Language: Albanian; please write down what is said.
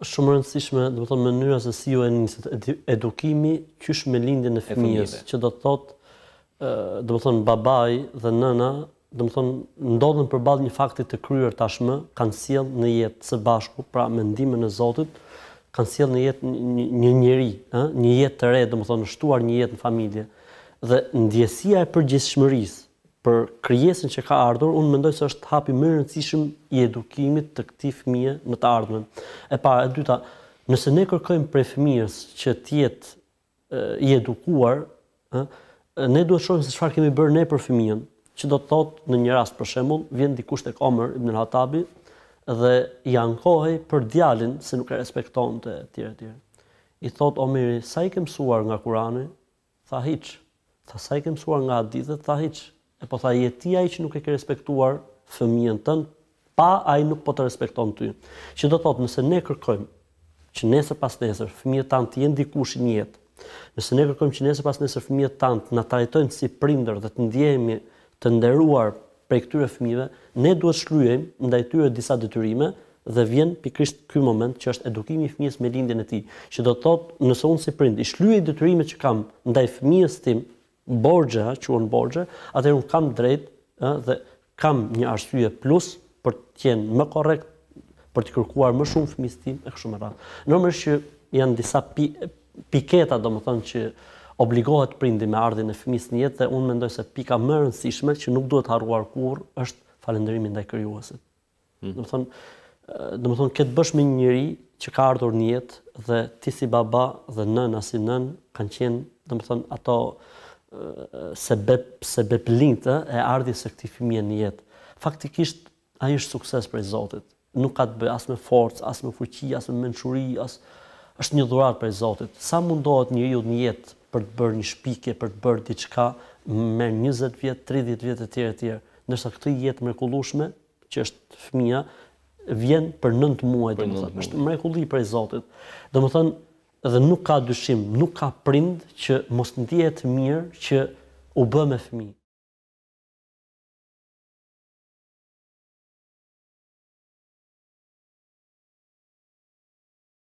shumë rëndësishme, do të thonë mënyra se si u e edukimi qysh me lindjen e fëmijës, që do të thotë ë do të thonë babai dhe nëna, do të thonë ndodhen përballë një fakti të kryer tashmë, kanë sjell në jetë së bashku pra me ndihmën e Zotit, kanë sjell në jetë një njerëz, ë, një jetë të re, do të thonë shtuar një jetë në familje dhe ndjesia e përgjithshmërisë për krijesën që ka ardhur, unë mendoj se është hapi më i rëndësishëm i edukimit të këtij fëmijë në të ardhmen. E para, e dyta, nëse ne kërkojmë prej fëmijës që të jetë i edukuar, ë, ne duhet të shohim se çfarë kemi bërë ne për fëmijën, që do të thotë në një rast për shembull, vjen dikush tek Omer ibn al-Hatabi dhe i ankohej për djalin se nuk e respektonte etj etj. I thot Omeri, sa i ke mësuar nga Kurani? Tha hiç. Tha sa i ke mësuar nga hadithet? Tha hiç. E po tha je ti ai që nuk e ke respektuar fëmijën tënd, pa ai nuk po të respekton ty. Që do të thotë nëse ne kërkojmë që nesër pas nesër fëmijët tanë të jenë dikush në jetë, nëse ne kërkojmë që nesër pas nesër fëmijët tanë na trajtojnë si prindër dhe të ndjehemi të nderuar prej këtyre fëmijëve, ne duhet shkryejmë ndaj tyre disa detyrime dhe vjen pikrisht ky moment që është edukimi i fëmijës me lindjen e tij, që do të thotë nëse unë si prind i shlyej detyrimet që kam ndaj fëmijës tim, borgje, quhen borgje, atëherë un kam drejt, dhe kam një arsye plus për të tjenë më korrekt, për të kërkuar më shumë fëmisë tim e këshumë me radhë. që janë disa do piketa, domethënë që obligohet prindi me ardhin e fëmisë në jetë dhe unë mendoj se pika më e rëndësishme që nuk duhet harruar kur është falëndërimi ndaj krijuesit. Do hmm. Domethënë thënë, këtë bësh me një njerëz që ka ardhur në jetë dhe ti si baba dhe nëna si nën kanë qenë domethënë ato sebep sebep lindë e ardhi së këtij fëmijë në jetë. Faktikisht ai është sukses prej Zotit. Nuk ka të bëj as me forcë, as me fuqi, as me mençuri, as është një dhuratë prej Zotit. Sa mundohet njeriu në jetë për të bërë një shpikje, për të bërë diçka me 20 vjet, 30 vjet e tjerë e tjerë, ndërsa këtë jetë mrekullueshme që është fëmia vjen për 9 muaj, domethënë, është mrekulli prej Zotit. Domethënë, dhe nuk ka dyshim nuk ka prind që mos ndihet mirë që u bë me fëmijë